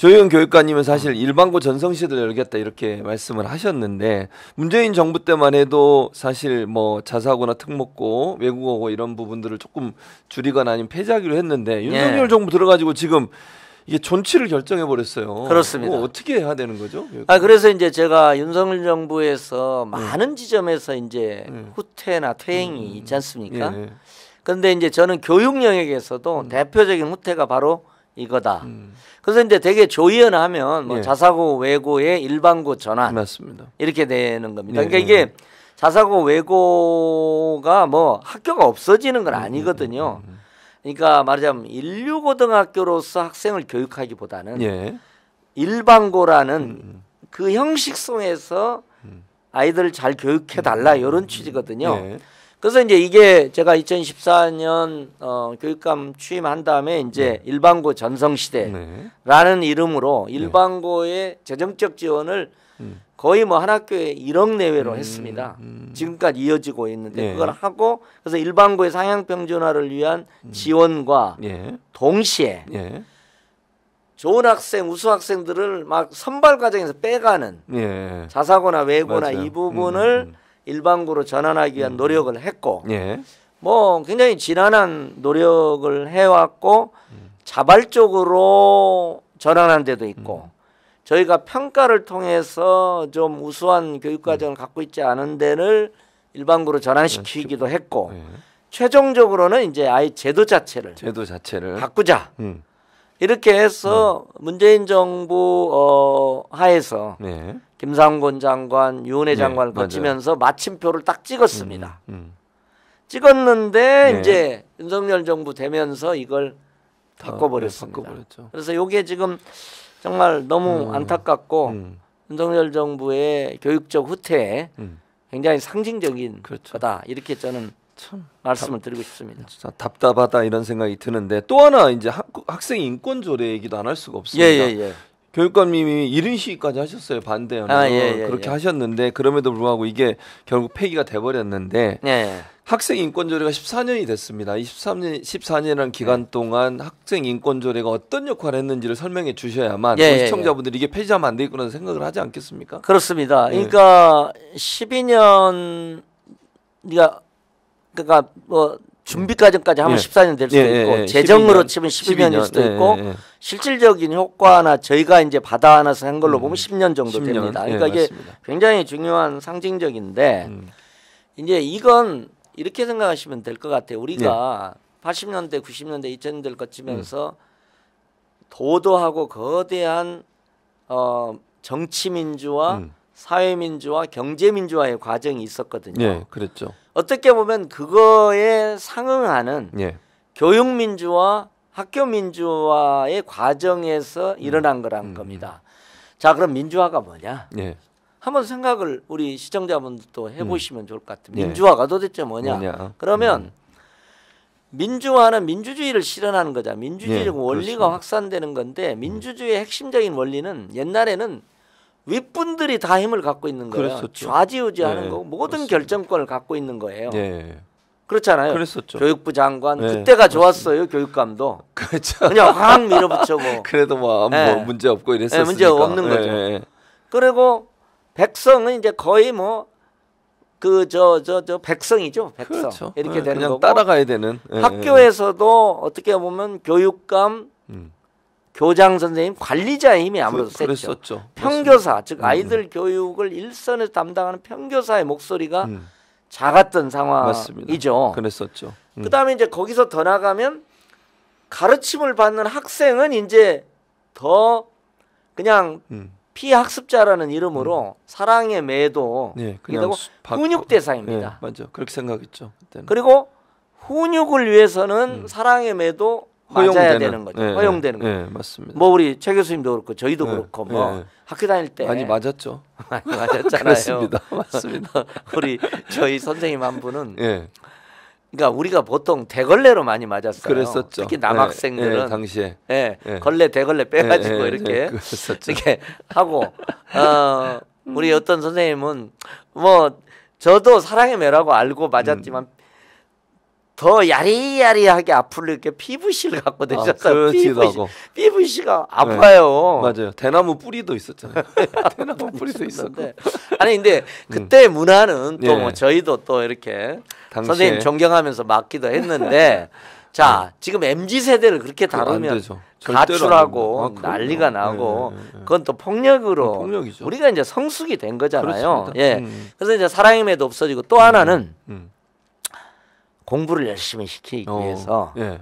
조영 희 교육관님은 사실 일반고 전성 시대를 열겠다 이렇게 말씀을 하셨는데 문재인 정부 때만 해도 사실 뭐 자사고나 특목고 외국어고 이런 부분들을 조금 줄이거나 아니면 폐지하기로 했는데 예. 윤석열 예. 정부 들어가지고 지금 이게 존치를 결정해 버렸어요. 그렇습니다. 어떻게 해야 되는 거죠? 아 그래서 이제 제가 윤석열 정부에서 네. 많은 지점에서 이제 네. 후퇴나 퇴행이 음. 있지 않습니까? 그런데 네. 이제 저는 교육 영역에서도 음. 대표적인 후퇴가 바로 이거다. 음. 그래서 이제 되게 조연하면뭐 예. 자사고 외고의 일반고 전환 맞습니다. 이렇게 되는 겁니다. 예, 그러니까 이게 예. 자사고 외고가 뭐 학교가 없어지는 건 음, 음, 아니거든요. 음, 그러니까 말하자면 인류 고등학교로서 학생을 교육하기보다는 예. 일반고라는 음. 그 형식 속에서 아이들을 잘 교육해 달라 이런 취지거든요. 예. 그래서 이제 이게 제가 2014년 어, 교육감 취임한 다음에 이제 네. 일반고 전성시대라는 네. 이름으로 네. 일반고의 재정적 지원을 음. 거의 뭐 한 학교에 1억 내외로 음, 했습니다. 음. 지금까지 이어지고 있는데 예. 그걸 하고 그래서 일반고의 상향 평준화를 위한 음. 지원과 예. 동시에 예. 좋은 학생, 우수 학생들을 막 선발 과정에서 빼가는 예. 자사고나 외고나 맞아요. 이 부분을 음, 음, 일반고로 전환하기 위한 음. 노력을 했고 예. 뭐 굉장히 지난한 노력을 해왔고 음. 자발적으로 전환한 데도 있고 음. 저희가 평가를 통해서 좀 우수한 교육과정을 갖고 있지 않은 데를 일반고로 전환시키기도 했고 예. 최종적으로는 이제 아예 제도 자체를 제도 자체를 바꾸자 음. 이렇게 해서 문재인 정부 어, 하에서 예. 김상곤 장관, 유은혜 네, 장관을 네, 거치면서 맞아요. 마침표를 딱 찍었습니다. 음, 음. 찍었는데 네. 이제 윤석열 정부 되면서 이걸 바꿔버렸습니다. 네, 바꿔버렸죠. 그래서 이게 지금 정말 너무 음, 안타깝고 음. 윤석열 정부의 교육적 후퇴에 음. 굉장히 상징적인 그렇죠. 거다 이렇게 저는 말씀을 답, 드리고 싶습니다. 답답하다 이런 생각이 드는데 또 하나 이제 학, 학생 인권 조례 얘기도 안 할 수가 없습니다. 예, 예, 예. 교육감님이 이른 시기까지 하셨어요 반대하는 아, 예, 예, 예. 그렇게 예. 하셨는데 그럼에도 불구하고 이게 결국 폐기가 돼버렸는데 예, 예. 학생 인권 조례가 14년이 됐습니다. 이 13년 14년이라는 기간 동안 학생 인권 조례가 어떤 역할을 했는지를 설명해 주셔야만 시청자분들이 이게 폐지하면 안될 거라는 생각을 하지 않겠습니까? 그렇습니다. 그러니까 12년 그러니까 그러니까 뭐 준비 과정까지 하면 예. 14년 될 수도 예, 예 있고 예. 재정으로 12년, 치면 12년일 수도 예, 있고 실질적인 효과나 저희가 이제 받아안아서 한 걸로 음. 보면 10년 정도 10년. 됩니다. 그러니까 이게 맞습니다. 굉장히 중요한 상징적인데 음. 이제 이건 이렇게 생각하시면 될 것 같아요. 우리가 80년대, 90년대, 2000년대를 거치면서 음. 도도하고 거대한 어, 정치 민주화, 음. 사회 민주화, 경제 민주화의 과정이 있었거든요. 네, 그랬죠. 어떻게 보면 그거에 상응하는 예. 교육 민주화, 학교 민주화의 과정에서 음. 일어난 음. 거란 음. 겁니다. 자, 그럼 민주화가 뭐냐? 예. 한번 생각을 우리 시청자분들도 해보시면 음. 좋을 것 같아요. 예. 민주화가 도대체 뭐냐? 뭐냐? 그러면 음. 민주화는 민주주의를 실현하는 거죠. 민주주의적 예, 원리가 그렇습니다. 확산되는 건데 음. 민주주의의 핵심적인 원리는 옛날에는 윗분들이 다 힘을 갖고 있는 거예요. 그랬었죠. 좌지우지하는 네. 거 모든 그렇습니다. 결정권을 갖고 있는 거예요. 네. 그렇잖아요. 그랬었죠. 교육부 장관 네. 그때가 좋았어요. 교육감도. 그렇죠. 그냥 확 밀어붙여고. 그래도 뭐, 뭐 네. 문제 없고 네, 이랬었으니까. 문제 없는 네, 거죠. 그리고 백성은 이제 거의 뭐 그 저 저저 저, 저 백성이죠 백성 그렇죠. 이렇게 되는 그냥 거고 따라가야 되는 학교에서도 어떻게 보면 교육감 음. 교장 선생님 관리자의 힘이 아무래도 그, 셌죠. 평교사 그습니다즉 음. 아이들 음. 교육을 일선에서 담당하는 평교사의 목소리가 음. 작았던 상황이죠. 그랬었죠. 음. 그다음에 이제 거기서 더 나가면 가르침을 받는 학생은 이제 더 그냥 음. 피학습자라는 이름으로 음. 사랑의 매도 네, 그리고 훈육 대상입니다. 네, 맞죠. 그렇게 생각했죠. 그때는. 그리고 훈육을 위해서는 사랑의 매도 맞아야 되는 거죠. 예, 허용되는 예, 거. 예, 맞습니다. 뭐 우리 최 교수님도 그렇고 저희도 예, 그렇고 뭐 예. 학교 다닐 때 많이 맞았죠. 많이 맞았잖아요. 맞습니다. 맞습니다. 우리 저희 선생님 한 분은 예. 그러니까 우리가 보통 대걸레로 많이 맞았어요. 그랬었죠. 특히 남학생들은 당시에 예, 걸레 대걸레 빼가지고 이렇게 이렇게 하고 어, 음. 우리 어떤 선생님은 뭐 저도 사랑의 매라고 알고 맞았지만 음. 더 야리야리하게 앞플로 이렇게 피부실 갖고 되셨어요. 아, 피부실, 피부실가 네. 아파요. 네, 맞아요. 대나무 뿌리도 있었잖아요. 대나무 뿌리도 있었는데. 아니 근데 음. 그때 음. 문화는 또 뭐 예. 뭐 저희도 또 이렇게 당시에. 선생님 존경하면서 맡기도 했는데 자 네. 지금 mz 세대를 그렇게 다루면 가출하고 아, 난리가 네, 나고 네, 네, 그건 또 폭력으로 폭력이죠. 우리가 이제 성숙이 된 거잖아요. 그렇습니다. 예, 음. 음. 그래서 이제 사랑의 매도 없어지고 또 하나는. 음. 음. 공부를 열심히 시키기 위해서 어. 예.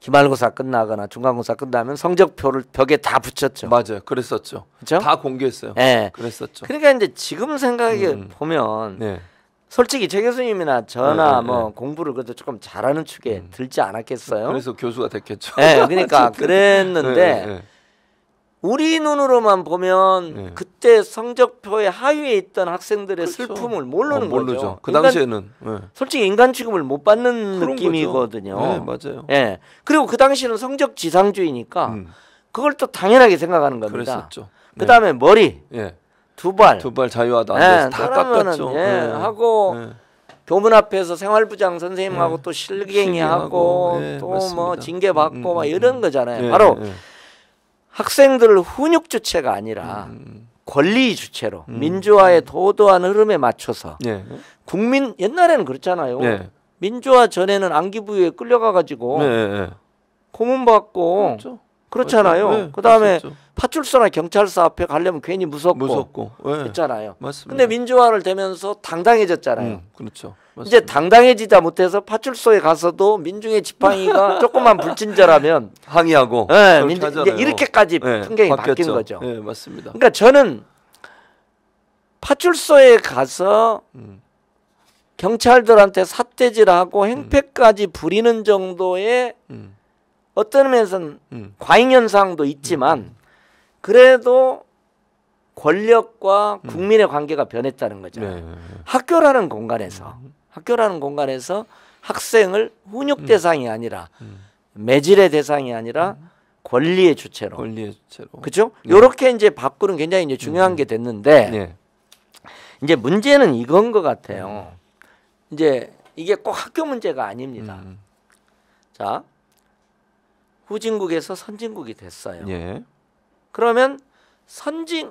기말고사 끝나거나 중간고사 끝나면 성적표를 벽에 다 붙였죠. 맞아요. 그랬었죠. 그쵸? 다 공개했어요. 네. 그랬었죠. 그러니까 이제 지금 생각해 음. 보면 네. 솔직히 최 교수님이나 저나 네, 네, 뭐 네. 공부를 그래도 조금 잘하는 축에 음. 들지 않았겠어요? 그래서 교수가 됐겠죠. 예, 그러니까 네, 그러니까 네, 그랬는데 네. 우리 눈으로만 보면 네. 그때 성적표의 하위에 있던 학생들의 그렇죠. 슬픔을 모르는 어, 모르죠. 거죠. 그 당시에는 네. 솔직히 인간 취급을 못 받는 느낌이거든요. 네, 맞아요. 예. 그리고 그 당시는 성적 지상주의니까 음. 그걸 또 당연하게 생각하는 겁니다. 그랬었죠. 네. 그다음에 머리, 예. 두발, 두 발 자유화도 안 예, 돼서 다 깎았죠. 예, 네. 하고 네. 교문 앞에서 생활부장 선생님하고 또 실갱이하고 예, 또뭐 징계 받고 음, 음 막 음, 이런 음. 거잖아요. 바로. 학생들을 훈육 주체가 아니라 음. 권리 주체로 음. 민주화의 음. 도도한 흐름에 맞춰서 예. 국민 옛날에는 그렇잖아요. 예. 민주화 전에는 안기부에 끌려가 가지고 예, 예, 예. 고문 받고 그렇죠. 그렇잖아요. 네, 그다음에 파출소나 경찰서 앞에 가려면 괜히 무섭고, 무섭고 네. 했잖아요. 맞습니다. 근데 민주화를 되면서 당당해졌잖아요. 음, 그렇죠. 맞습니다. 이제 당당해지다 못해서 파출소에 가서도 민중의 지팡이가 조금만 불친절하면 항의하고 네, 민주, 이제 이렇게까지 네, 풍경이 바뀌었죠. 바뀐 거죠. 네, 맞습니다. 그러니까 저는 파출소에 가서 음. 경찰들한테 삿대질하고 행패까지 부리는 정도의 음. 어떤 면에서는 음. 과잉 현상도 있지만 음. 음. 그래도 권력과 음. 국민의 관계가 변했다는 거죠. 네. 학교라는 공간에서 음. 학교라는 공간에서 학생을 훈육 대상이 아니라 매질의 대상이 아니라 권리의 주체로. 권리의 주체로. 그죠? 네. 요렇게 이제 바꾸는 굉장히 이제 중요한 게 됐는데 네. 이제 문제는 이건 것 같아요. 음. 이제 이게 꼭 학교 문제가 아닙니다. 음. 자, 후진국에서 선진국이 됐어요. 예. 그러면 선진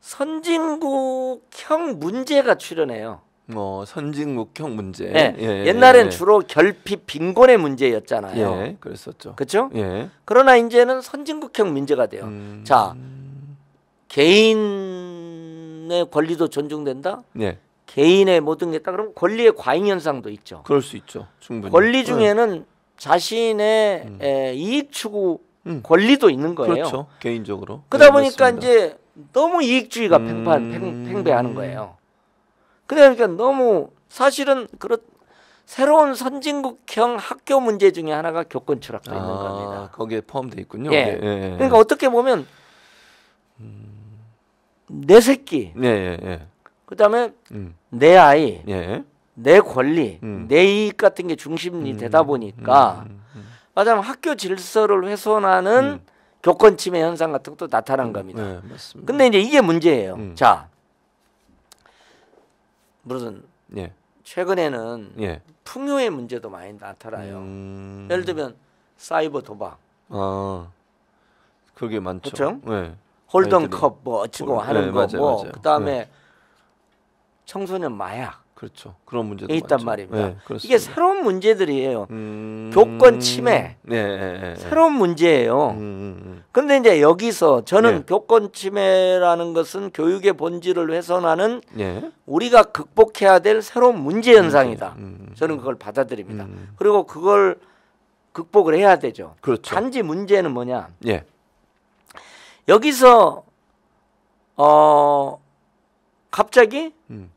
선진국형 문제가 출현해요. 뭐 선진국형 문제. 네. 예, 예, 옛날엔 예. 주로 결핍 빈곤의 문제였잖아요. 예, 그랬었죠. 그렇죠? 예. 그러나 이제는 선진국형 문제가 돼요. 음... 자, 개인의 권리도 존중된다. 예. 개인의 모든 게 있다. 그럼 권리의 과잉 현상도 있죠. 그럴 수 있죠. 충분히. 권리 중에는 예. 자신의 음. 에, 이익 추구 음. 권리도 있는 거예요. 그렇죠. 개인적으로. 네, 그러다 네, 보니까 맞습니다. 이제 너무 이익주의가 음. 팽판 팽, 팽배하는 거예요. 그러니까 너무 사실은 그렇 새로운 선진국형 학교 문제 중에 하나가 교권 추락도 아, 있는 겁니다. 거기에 포함돼 있군요. 예. 네, 예, 예, 그러니까 어떻게 보면 음. 내 새끼, 네, 예, 예, 그다음에 음. 내 아이, 예. 내 권리, 음. 내 이익 같은 게 중심이 음, 되다 보니까 말하자면 음, 음, 학교 질서를 훼손하는 교권 침해 현상 같은 것도 나타난 겁니다. 네, 맞습니다. 근데 이제 이게 문제예요. 자, 무슨 예. 최근에는 예. 풍요의 문제도 많이 나타나요. 음... 예를 들면 사이버 도박. 아, 그게 많죠. 그렇죠? 네. 홀던컵 뭐 어치고 네, 하는 네, 거, 맞뭐 그다음에 예. 청소년 마약. 그렇죠. 그런 문제도 있단 많죠. 말입니다. 네, 이게 새로운 문제들이에요. 음... 교권 침해. 네, 네, 네, 네. 새로운 문제예요. 음, 음, 음... 근데 이제 여기서 저는 네. 교권 침해라는 것은 교육의 본질을 훼손하는 우리가 극복해야 될 새로운 문제 현상이다. 음, 음... 저는 그걸 받아들입니다. 그리고 그걸 극복을 해야 되죠. 그렇죠. 단지 문제는 뭐냐? 예. 여기서 어 갑자기 음.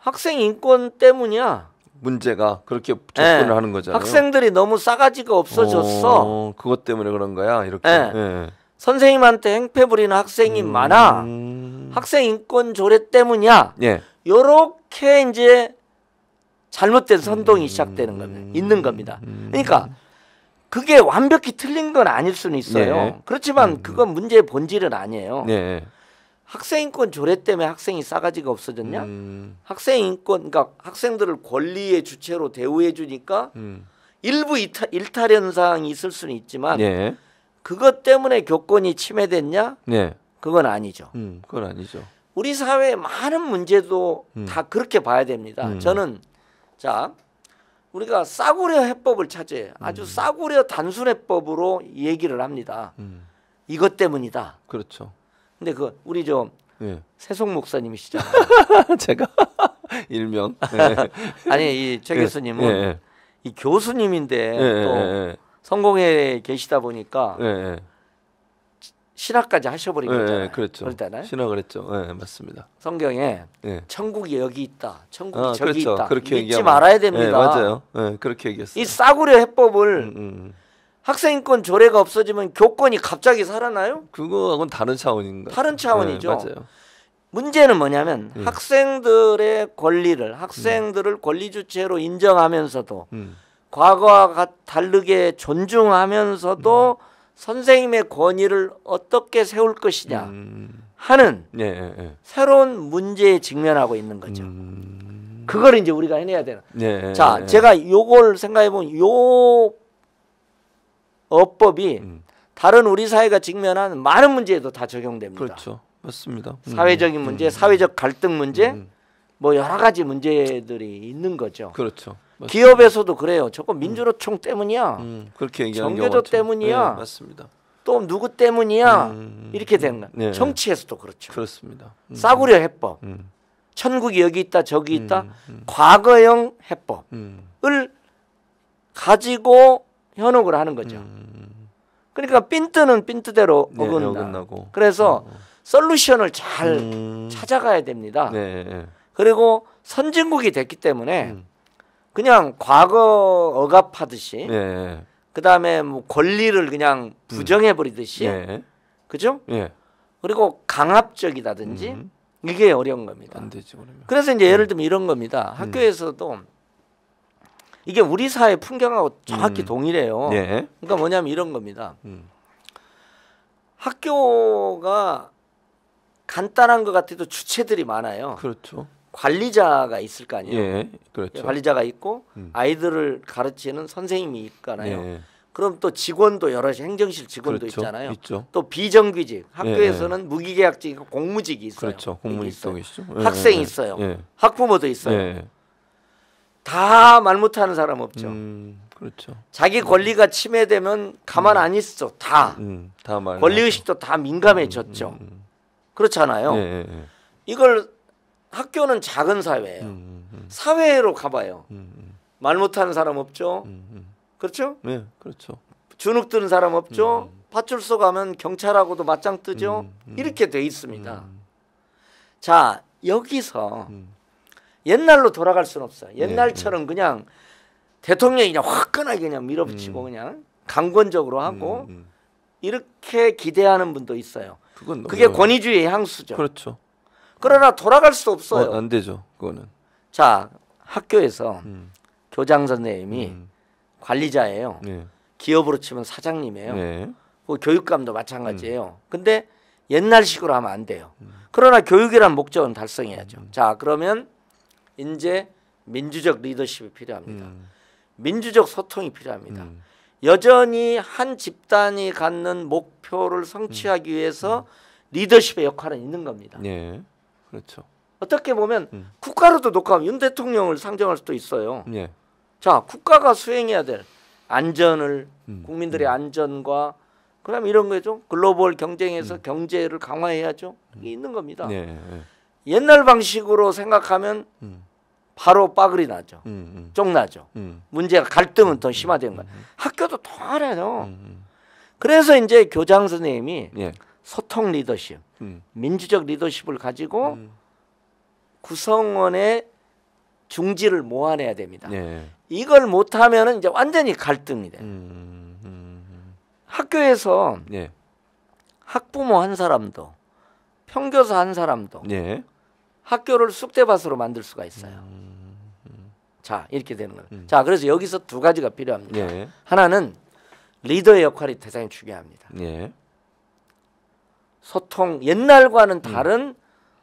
학생 인권 때문이야. 문제가 그렇게 예. 접근을 네. 하는 거잖아요. 학생들이 너무 싸가지가 없어졌어. 오, 어, 그것 때문에 그런 거야. 이렇게. 네. 네. 선생님한테 행패 부리는 학생이 음... 많아. 학생 인권 조례 때문이야. 예. 요렇게 이제 잘못된 선동이 음. 시작되는 겁니다. 음... 있는 겁니다. 음. 그러니까 그게 완벽히 틀린 건 아닐 수는 있어요. 네. 그렇지만 음. 그건 문제의 본질은 아니에요. 네. 학생 인권 조례 때문에 학생이 싸가지가 없어졌냐? 음. 학생 인권 그러니까 학생들을 권리의 주체로 대우해 주니까 음. 일부 이타, 일탈 현상이 있을 수는 있지만 예. 그것 때문에 교권이 침해됐냐? 예. 그건 아니죠. 음, 그건 아니죠. 우리 사회의 많은 문제도 음. 다 그렇게 봐야 됩니다. 음. 저는 자 우리가 싸구려 해법을 찾지해 아주 음. 싸구려 단순 해법으로 얘기를 합니다. 이것 때문이다. 그렇죠. 근데 그 우리 저 예. 세송 목사님이시잖 제가 일명. 아니 이최 예. 교수님은 예, 예. 이 교수님인데 예, 또 성공에 계시다 보니까 신학까지 하셔버린 거잖아요. 그렇죠. 그렇잖아요. 신학을 했죠. 예, 맞습니다. 성경에 천국이 여기 있다. 천국이 아, 저기 그렇죠. 있다. 그렇게 믿지 얘기하면. 말아야 됩니다. 맞아요. 그렇게 얘기했어요. 이 싸구려 해법을 음, 음. 음. 학생인권 조례가 없어지면 교권이 갑자기 살아나요? 그거하고는 다른 차원인가? 다른 차원이죠. 네, 맞아요. 문제는 뭐냐면 음. 학생들의 권리를 학생들을 음. 권리 주체로 인정하면서도 음. 과거와 다르게 존중하면서도 음. 선생님의 권위를 어떻게 세울 것이냐 음. 하는 예, 예, 예. 새로운 문제에 직면하고 있는 거죠. 음. 그걸 이제 우리가 해내야 되는. 예, 예, 자, 제가 요걸 생각해 보면 요 어법이 음. 다른 우리 사회가 직면한 많은 문제에도 다 적용됩니다. 그렇죠. 맞습니다. 음. 사회적인 문제, 음. 사회적 갈등 문제, 음. 뭐 여러 가지 문제들이 있는 거죠. 그렇죠. 맞습니다. 기업에서도 그래요. 저거 민주노총 음. 때문이야. 그렇게 얘기하는 정교조 때문이야. 네, 맞습니다. 또 누구 때문이야. 이렇게 된다. 네. 정치에서도 그렇죠. 그렇습니다. 싸구려 해법. 천국이 여기 있다 저기 있다 과거형 해법을 가지고 현혹을 하는 거죠. 음. 그러니까 핀트는 핀트대로 네, 어긋나. 고 그래서 어. 솔루션을 잘 음. 찾아가야 됩니다. 네, 네, 네. 그리고 선진국이 됐기 때문에 음. 그냥 과거 억압하듯이 네. 네. 그다음에 뭐 권리를 그냥 음. 부정해 버리듯이 네. 그죠? 네. 그리고 강압적이다든지 음. 이게 어려운 겁니다. 안 되지, 그러면. 그래서 이제 예를 들면 이런 겁니다. 음. 학교에서도 이게 우리 사회 풍경하고 정확히 음. 동일해요. 예. 그러니까 뭐냐면 이런 겁니다. 음. 학교가 간단한 것 같아도 주체들이 많아요. 그렇죠. 관리자가 있을 거 아니에요. 예. 그렇죠. 예, 관리자가 있고 음. 아이들을 가르치는 선생님이 있잖아요. 예. 그럼 또 직원도 여러 행정실 직원도 그렇죠. 있잖아요. 있죠. 또 비정규직 네. 학교에서는 예. 무기계약직 공무직이 있어요. 그렇죠. 공무직도 있어요. 있죠. 학생이 있어요. 학부모도 있어요. 다말 못하는 사람 없죠. 음, 그렇죠. 자기 음. 권리가 침해되면 가만 음. 안 있어 다. 음, 다 말. 권리 의식도 다 민감해졌죠. 그렇잖아요. 예, 예, 예. 이걸 학교는 작은 사회예요. 사회로 가봐요. 말 못하는 사람 없죠. 그렇죠? 네, 그렇죠. 주눅 드는 사람 없죠. 파출소 가면 경찰하고도 맞짱 뜨죠. 이렇게 돼 있습니다. 자 여기서 음. 옛날로 돌아갈 수는 없어. 예, 옛날처럼 예. 그냥 대통령이 그냥 화끈하게 그냥 밀어붙이고 음. 그냥 강권적으로 음, 하고 음, 음. 이렇게 기대하는 분도 있어요. 그건 그게 권위주의 향수죠. 그렇죠. 그러나 돌아갈 수 없어요. 어, 안 되죠. 그거는. 자 학교에서 음. 교장 선생님이 음. 관리자예요. 네. 기업으로 치면 사장님이에요. 네. 교육감도 마찬가지예요. 근데 옛날식으로 하면 안 돼요. 그러나 교육이란 목적은 달성해야죠. 자 그러면 이제 민주적 리더십이 필요합니다. 음. 민주적 소통이 필요합니다. 음. 여전히 한 집단이 갖는 목표를 성취하기 음. 위해서 음. 리더십의 역할은 있는 겁니다. 예. 그렇죠. 어떻게 보면 음. 국가로도 녹화하면 윤 대통령을 상정할 수도 있어요. 예. 자, 국가가 수행해야 될 안전을 음. 국민들의 음. 안전과 그다음 이런 거죠. 글로벌 경쟁에서 음. 경제를 강화해야죠. 이게 있는 겁니다. 예, 예. 옛날 방식으로 생각하면 바로 빠글이 나죠. 음, 음. 쪽나죠. 음. 문제가 갈등은 더 음, 심화된 거예요. 학교도 통하래요. 그래서 이제 교장 선생님이 예. 소통 리더십, 민주적 리더십을 가지고 구성원의 중지를 모아내야 됩니다. 예. 이걸 못하면은 이제 완전히 갈등이 돼요. 음, 음. 학교에서 예. 학부모 한 사람도 평교사 한 사람도 예. 학교를 쑥대밭으로 만들 수가 있어요. 음. 자 이렇게 되는 거예요. 음. 자 그래서 여기서 두 가지가 필요합니다. 예. 하나는 리더의 역할이 대단히 중요합니다. 예. 소통 옛날과는 음. 다른 음.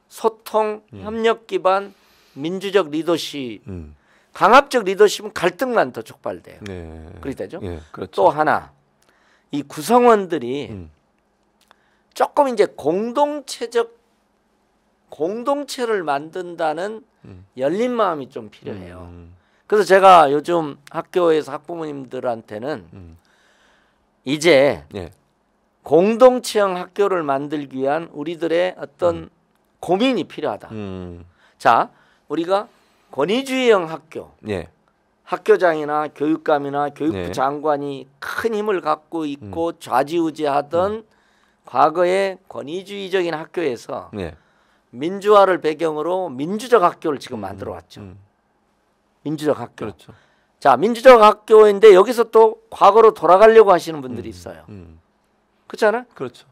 소통 협력 기반 민주적 리더십 음. 강압적 리더십은 갈등만 더 촉발돼요. 예. 그렇게 되죠. 예, 그렇죠. 또 하나 이 구성원들이 음. 조금 이제 공동체적 공동체를 만든다는 음. 열린 마음이 좀 필요해요. 음, 음. 그래서 제가 요즘 학교에서 학부모님들한테는 음. 이제 예. 공동체형 학교를 만들기 위한 우리들의 어떤 음. 고민이 필요하다. 음. 자, 우리가 권위주의형 학교, 예. 학교장이나 교육감이나 교육부 예. 장관이 큰 힘을 갖고 있고 좌지우지하던 과거의 권위주의적인 학교에서 예. 민주화를 배경으로 민주적 학교를 지금 음, 만들어 왔죠. 음. 민주적 학교. 그렇죠. 자, 민주적 학교인데 여기서 또 과거로 돌아가려고 하시는 분들이 음, 있어요. 음. 그렇잖아 그렇죠.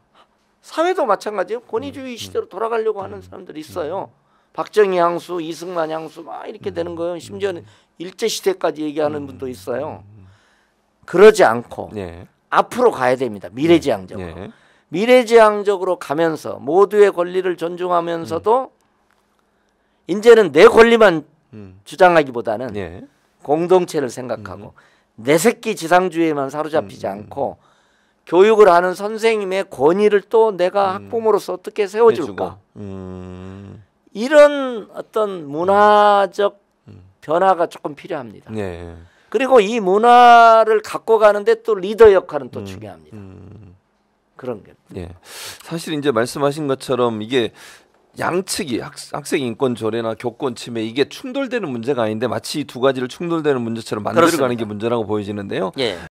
사회도 마찬가지예요. 권위주의 시대로 돌아가려고 하는 사람들이 있어요. 박정희 향수, 이승만 향수 막 이렇게 되는 거예요. 심지어는 일제 시대까지 얘기하는 분도 있어요. 그러지 않고 네. 앞으로 가야 됩니다. 미래지향적으로. 예. 네. 예. 미래지향적으로 가면서 모두의 권리를 존중하면서도 음. 이제는 내 권리만 음. 주장하기보다는 예. 공동체를 생각하고 음. 내 새끼 지상주의에만 사로잡히지 음, 음, 음. 않고 교육을 하는 선생님의 권위를 또 내가 학부모로서 어떻게 세워줄까 이런 어떤 문화적 변화가 조금 필요합니다. 예. 그리고 이 문화를 갖고 가는데 또 리더 역할은 또 중요합니다. 그런 게. 예. 사실 이제 말씀하신 것처럼 이게 양측이 학, 생 인권 조례나 교권 침해 이게 충돌되는 문제가 아닌데 마치 이 두 가지를 충돌되는 문제처럼 만들어가는 게 문제라고 보여지는데요. 예.